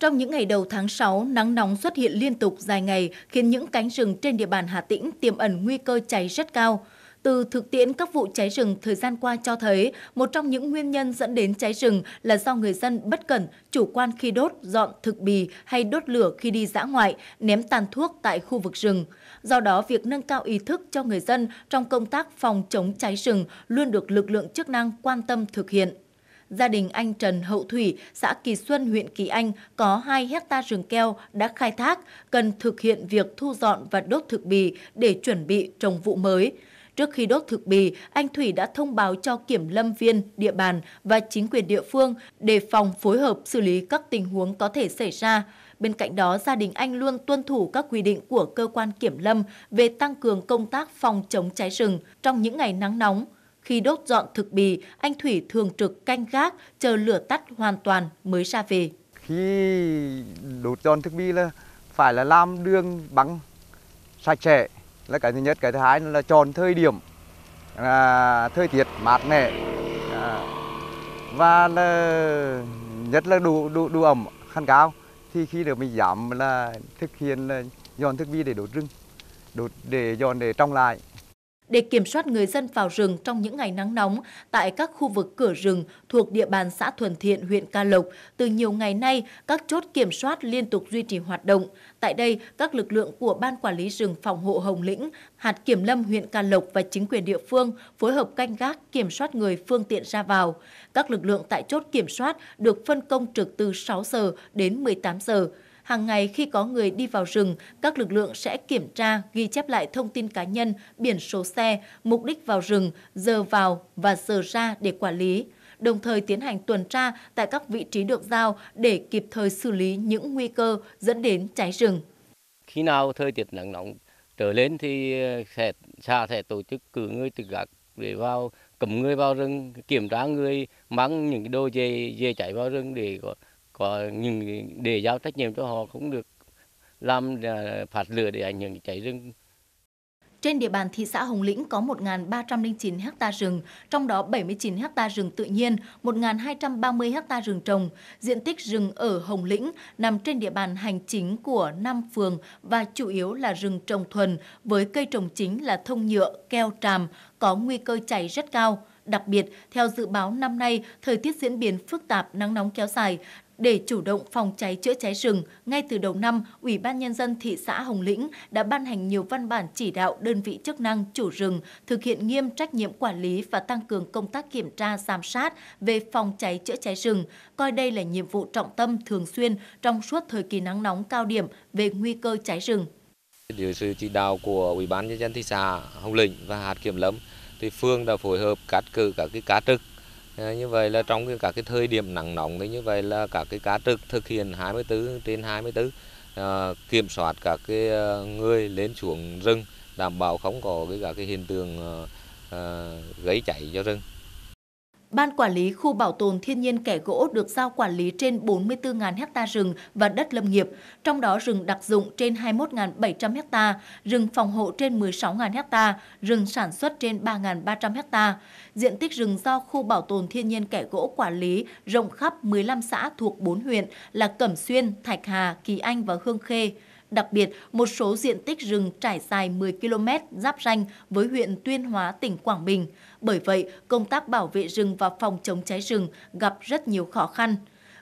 Trong những ngày đầu tháng 6, nắng nóng xuất hiện liên tục dài ngày khiến những cánh rừng trên địa bàn Hà Tĩnh tiềm ẩn nguy cơ cháy rất cao. Từ thực tiễn các vụ cháy rừng thời gian qua cho thấy, một trong những nguyên nhân dẫn đến cháy rừng là do người dân bất cẩn, chủ quan khi đốt, dọn thực bì hay đốt lửa khi đi dã ngoại, ném tàn thuốc tại khu vực rừng. Do đó, việc nâng cao ý thức cho người dân trong công tác phòng chống cháy rừng luôn được lực lượng chức năng quan tâm thực hiện gia đình anh Trần Hậu Thủy, xã Kỳ Xuân, huyện Kỳ Anh có 2 hecta rừng keo đã khai thác, cần thực hiện việc thu dọn và đốt thực bì để chuẩn bị trồng vụ mới. Trước khi đốt thực bì, anh Thủy đã thông báo cho kiểm lâm viên, địa bàn và chính quyền địa phương để phòng phối hợp xử lý các tình huống có thể xảy ra. Bên cạnh đó, gia đình anh luôn tuân thủ các quy định của cơ quan kiểm lâm về tăng cường công tác phòng chống cháy rừng trong những ngày nắng nóng. Khi đốt dọn thực bì, anh Thủy thường trực canh gác, chờ lửa tắt hoàn toàn mới ra về. Khi đốt dọn thực bì là phải là làm đường bằng sạch sẽ là cái thứ nhất, cái thứ hai là chọn thời điểm, à, thời tiết mát mẻ à, và là nhất là đủ đủ, đủ ẩm khăn cao thì khi được mình giảm là thực hiện là dọn thực bì để đốt rừng đốt để dọn để trong lại để kiểm soát người dân vào rừng trong những ngày nắng nóng tại các khu vực cửa rừng thuộc địa bàn xã Thuần Thiện, huyện Ca Lộc. Từ nhiều ngày nay, các chốt kiểm soát liên tục duy trì hoạt động. Tại đây, các lực lượng của Ban Quản lý rừng phòng hộ Hồng Lĩnh, hạt kiểm lâm huyện Ca Lộc và chính quyền địa phương phối hợp canh gác kiểm soát người phương tiện ra vào. Các lực lượng tại chốt kiểm soát được phân công trực từ 6 giờ đến 18 giờ hàng ngày khi có người đi vào rừng, các lực lượng sẽ kiểm tra, ghi chép lại thông tin cá nhân, biển số xe, mục đích vào rừng, giờ vào và giờ ra để quản lý đồng thời tiến hành tuần tra tại các vị trí được giao để kịp thời xử lý những nguy cơ dẫn đến cháy rừng. Khi nào thời tiết nắng nóng trở lên thì ờ, sẽ xã sẽ tổ chức cử người từ gác để vào cấm người vào rừng, kiểm tra người mang những đồ dây dây chạy vào rừng để có có những để giao trách nhiệm cho họ cũng được làm à, phạt lửa để ảnh hưởng cháy rừng trên địa bàn thị xã Hồng Lĩnh có 1.309 ha rừng, trong đó 79 ha rừng tự nhiên, 1.230 ha rừng trồng. Diện tích rừng ở Hồng Lĩnh nằm trên địa bàn hành chính của 5 phường và chủ yếu là rừng trồng thuần, với cây trồng chính là thông nhựa, keo tràm, có nguy cơ cháy rất cao. Đặc biệt, theo dự báo năm nay, thời tiết diễn biến phức tạp, nắng nóng kéo dài để chủ động phòng cháy chữa cháy rừng, ngay từ đầu năm, Ủy ban Nhân dân thị xã Hồng Lĩnh đã ban hành nhiều văn bản chỉ đạo đơn vị chức năng chủ rừng thực hiện nghiêm trách nhiệm quản lý và tăng cường công tác kiểm tra giám sát về phòng cháy chữa cháy rừng, coi đây là nhiệm vụ trọng tâm thường xuyên trong suốt thời kỳ nắng nóng cao điểm về nguy cơ cháy rừng. Dưới sự chỉ đạo của Ủy ban Nhân dân thị xã Hồng Lĩnh và hạt kiểm lâm, thì phương đã phối hợp cắt cử các cái cá trực Ờ, như vậy là trong các cái thời điểm nắng nóng thì như vậy là các cái cá trực thực hiện 24 trên 24 à, ờ, kiểm soát các cái ờ, người lên xuống rừng đảm bảo không có cái cả cái hiện tượng à, à, gây cháy cho rừng Ban Quản lý Khu Bảo tồn Thiên nhiên Kẻ Gỗ được giao quản lý trên 44.000 ha rừng và đất lâm nghiệp, trong đó rừng đặc dụng trên 21.700 ha, rừng phòng hộ trên 16.000 ha, rừng sản xuất trên 3.300 ha. Diện tích rừng do Khu Bảo tồn Thiên nhiên Kẻ Gỗ quản lý rộng khắp 15 xã thuộc 4 huyện là Cẩm Xuyên, Thạch Hà, Kỳ Anh và Hương Khê. Đặc biệt, một số diện tích rừng trải dài 10 km giáp ranh với huyện Tuyên Hóa, tỉnh Quảng Bình. Bởi vậy, công tác bảo vệ rừng và phòng chống cháy rừng gặp rất nhiều khó khăn.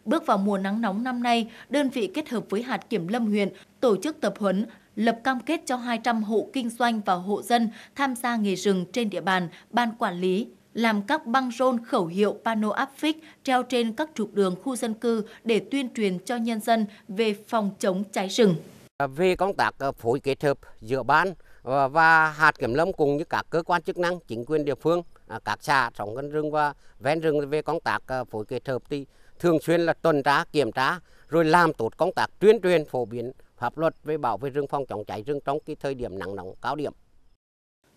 Bước vào mùa nắng nóng năm nay, đơn vị kết hợp với hạt kiểm lâm huyện tổ chức tập huấn lập cam kết cho 200 hộ kinh doanh và hộ dân tham gia nghề rừng trên địa bàn, ban quản lý làm các băng rôn khẩu hiệu pano áp phích treo trên các trục đường khu dân cư để tuyên truyền cho nhân dân về phòng chống cháy rừng. Ờ, về công tác ờ, phối kết hợp giữa ban ờ, và hạt kiểm lâm cùng với các cơ quan chức năng, chính quyền địa phương, các xã trong gần rừng và ven rừng về công tác phối kết hợp thì thường xuyên là tuần tra, kiểm tra rồi làm tốt công tác tuyên truyền phổ biến pháp luật về bảo vệ rừng phòng chống cháy rừng trong cái thời điểm nắng nóng cao điểm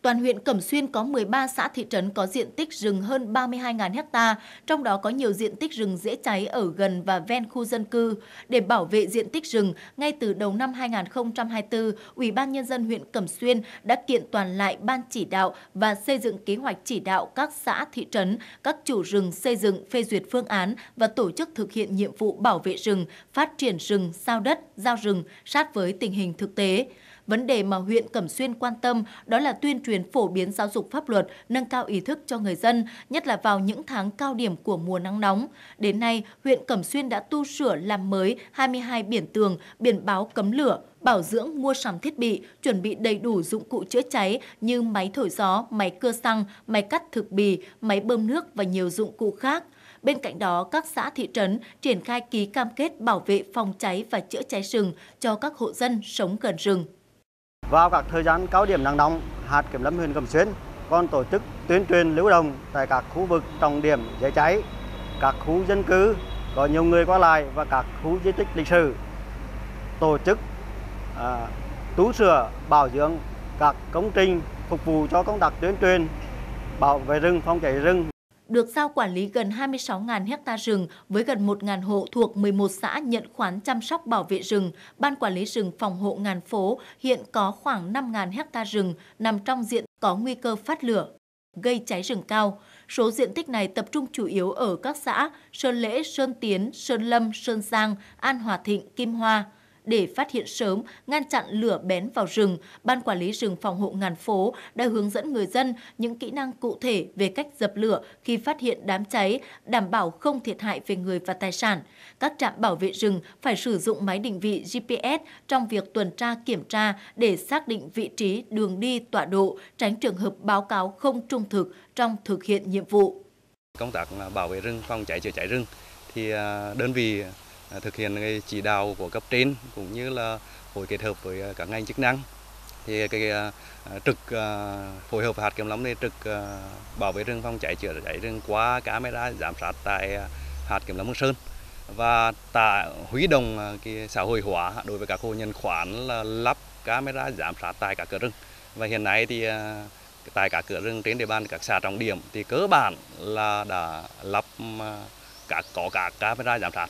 toàn huyện Cẩm Xuyên có 13 xã thị trấn có diện tích rừng hơn 32.000 ha, trong đó có nhiều diện tích rừng dễ cháy ở gần và ven khu dân cư. Để bảo vệ diện tích rừng, ngay từ đầu năm 2024, Ủy ban Nhân dân huyện Cẩm Xuyên đã kiện toàn lại ban chỉ đạo và xây dựng kế hoạch chỉ đạo các xã thị trấn, các chủ rừng xây dựng phê duyệt phương án và tổ chức thực hiện nhiệm vụ bảo vệ rừng, phát triển rừng, sao đất, giao rừng sát với tình hình thực tế. Vấn đề mà huyện Cẩm Xuyên quan tâm đó là tuyên truyền phổ biến giáo dục pháp luật, nâng cao ý thức cho người dân, nhất là vào những tháng cao điểm của mùa nắng nóng. Đến nay, huyện Cẩm Xuyên đã tu sửa làm mới 22 biển tường, biển báo cấm lửa, bảo dưỡng mua sắm thiết bị, chuẩn bị đầy đủ dụng cụ chữa cháy như máy thổi gió, máy cưa xăng, máy cắt thực bì, máy bơm nước và nhiều dụng cụ khác. Bên cạnh đó, các xã thị trấn triển khai ký cam kết bảo vệ phòng cháy và chữa cháy rừng cho các hộ dân sống gần rừng. Vào các thời gian cao điểm nắng nóng, hạt kiểm lâm huyện Cẩm Xuyên còn tổ chức tuyên truyền lưu động tại các khu vực trọng điểm dễ cháy, các khu dân cư có nhiều người qua lại và các khu di tích lịch sử. Tổ chức à, tu sửa, bảo dưỡng các công trình phục vụ cho công tác tuyên truyền, bảo vệ rừng, phòng cháy rừng được giao quản lý gần 26.000 hecta rừng với gần 1.000 hộ thuộc 11 xã nhận khoán chăm sóc bảo vệ rừng. Ban quản lý rừng phòng hộ ngàn phố hiện có khoảng 5.000 hecta rừng nằm trong diện có nguy cơ phát lửa, gây cháy rừng cao. Số diện tích này tập trung chủ yếu ở các xã Sơn Lễ, Sơn Tiến, Sơn Lâm, Sơn Giang, An Hòa Thịnh, Kim Hoa để phát hiện sớm, ngăn chặn lửa bén vào rừng, Ban Quản lý rừng phòng hộ ngàn phố đã hướng dẫn người dân những kỹ năng cụ thể về cách dập lửa khi phát hiện đám cháy, đảm bảo không thiệt hại về người và tài sản. Các trạm bảo vệ rừng phải sử dụng máy định vị GPS trong việc tuần tra kiểm tra để xác định vị trí đường đi tọa độ, tránh trường hợp báo cáo không trung thực trong thực hiện nhiệm vụ. Công tác bảo vệ rừng, phòng cháy chữa cháy rừng thì à, đơn vị À, thực hiện cái chỉ đạo của cấp trên cũng như là phối kết hợp với à, các ngành chức năng thì cái à, trực phối hợp hạt kiểm lâm thì trực bảo vệ rừng phòng cháy chữa cháy rừng qua camera giám sát tại hạt kiểm lâm Hương Sơn và tại huy động cái xã hội hóa đối với các hộ nhân khoán là lắp camera giám sát tại các cửa rừng và hiện nay thì tại các cửa rừng trên địa bàn các xã trọng điểm thì cơ bản là đã lắp các có các camera giám sát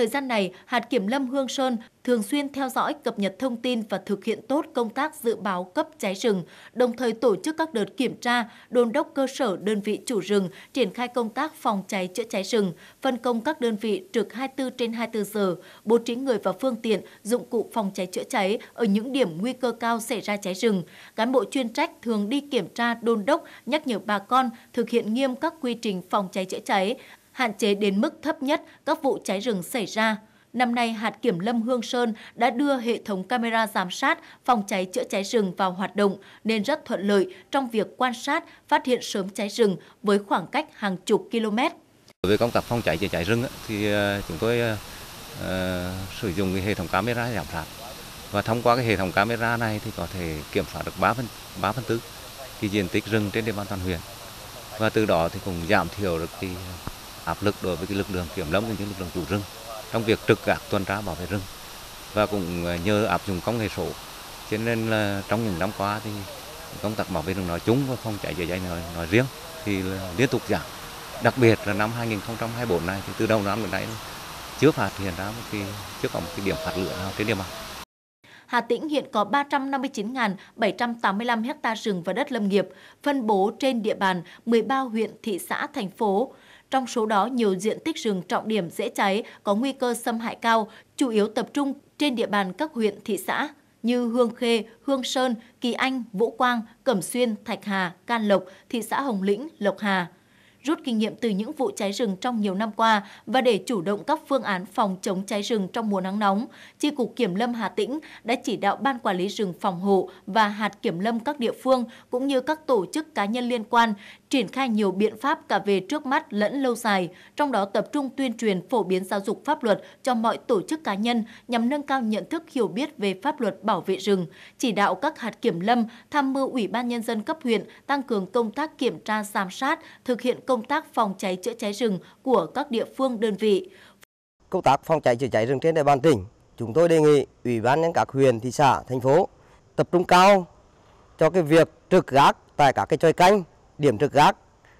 Thời gian này, hạt kiểm lâm Hương Sơn thường xuyên theo dõi cập nhật thông tin và thực hiện tốt công tác dự báo cấp cháy rừng, đồng thời tổ chức các đợt kiểm tra, đôn đốc cơ sở đơn vị chủ rừng, triển khai công tác phòng cháy chữa cháy rừng, phân công các đơn vị trực 24 trên 24 giờ, bố trí người và phương tiện, dụng cụ phòng cháy chữa cháy ở những điểm nguy cơ cao xảy ra cháy rừng. Cán bộ chuyên trách thường đi kiểm tra đôn đốc, nhắc nhở bà con thực hiện nghiêm các quy trình phòng cháy chữa cháy, hạn chế đến mức thấp nhất các vụ cháy rừng xảy ra. Năm nay, hạt kiểm lâm Hương Sơn đã đưa hệ thống camera giám sát phòng cháy chữa cháy rừng vào hoạt động nên rất thuận lợi trong việc quan sát, phát hiện sớm cháy rừng với khoảng cách hàng chục km. Đối với công tác phòng cháy chữa cháy rừng thì ờ, chúng tôi uh, sử dụng cái hệ thống camera giám sát và thông qua cái hệ thống camera này thì có thể kiểm soát được 3 phần 3 phần tư cái diện tích rừng trên địa bàn toàn huyện và từ đó thì cũng giảm thiểu được cái áp lực đối với cái lực lượng kiểm lâm cũng như lực lượng chủ rừng trong việc trực gác tuần tra bảo vệ rừng và cũng ờ, nhờ áp dụng công nghệ số cho nên là trong những năm qua thì công tác bảo vệ rừng nói chung và phòng cháy chữa cháy nói, nói riêng thì liên tục giảm đặc biệt là năm 2024 này thì từ đầu năm đến nay chưa phát hiện ra một cái chưa có một cái điểm phạt lửa nào trên địa bàn Hà Tĩnh hiện có 359.785 ha rừng và đất lâm nghiệp, phân bố trên địa bàn 13 huyện, thị xã, thành phố, trong số đó, nhiều diện tích rừng trọng điểm dễ cháy có nguy cơ xâm hại cao, chủ yếu tập trung trên địa bàn các huyện, thị xã như Hương Khê, Hương Sơn, Kỳ Anh, Vũ Quang, Cẩm Xuyên, Thạch Hà, Can Lộc, thị xã Hồng Lĩnh, Lộc Hà rút kinh nghiệm từ những vụ cháy rừng trong nhiều năm qua và để chủ động các phương án phòng chống cháy rừng trong mùa nắng nóng, Chi cục Kiểm lâm Hà Tĩnh đã chỉ đạo Ban Quản lý rừng phòng hộ và hạt kiểm lâm các địa phương cũng như các tổ chức cá nhân liên quan triển khai nhiều biện pháp cả về trước mắt lẫn lâu dài, trong đó tập trung tuyên truyền phổ biến giáo dục pháp luật cho mọi tổ chức cá nhân nhằm nâng cao nhận thức hiểu biết về pháp luật bảo vệ rừng, chỉ đạo các hạt kiểm lâm tham mưu Ủy ban nhân dân cấp huyện tăng cường công tác kiểm tra giám sát, thực hiện công tác phòng cháy chữa cháy rừng của các địa phương đơn vị. Công tác phòng cháy chữa cháy rừng trên địa bàn tỉnh, chúng tôi đề nghị Ủy ban nhân các huyện, thị xã, thành phố tập trung cao cho cái việc trực gác tại các cái chòi canh, điểm trực gác,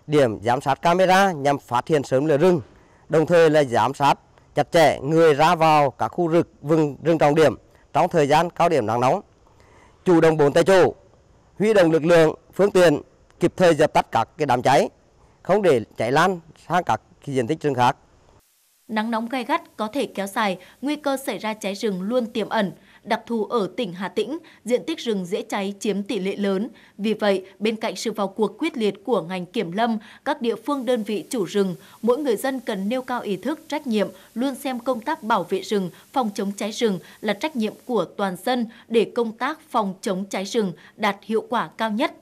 điểm giám sát camera nhằm phát hiện sớm lửa rừng, đồng thời là giám sát chặt chẽ người ra vào các khu rừng vùng rừng trọng điểm trong thời gian cao điểm nắng nóng. Chủ động bốn tại chỗ, huy động lực lượng, phương tiện kịp thời dập tắt các cái đám cháy không để cháy lan sang các diện tích rừng khác. Nắng nóng gay gắt có thể kéo dài, nguy cơ xảy ra cháy rừng luôn tiềm ẩn. Đặc thù ở tỉnh Hà Tĩnh, diện tích rừng dễ cháy chiếm tỷ lệ lớn. Vì vậy, bên cạnh sự vào cuộc quyết liệt của ngành kiểm lâm, các địa phương đơn vị chủ rừng, mỗi người dân cần nêu cao ý thức trách nhiệm, luôn xem công tác bảo vệ rừng, phòng chống cháy rừng là trách nhiệm của toàn dân để công tác phòng chống cháy rừng đạt hiệu quả cao nhất.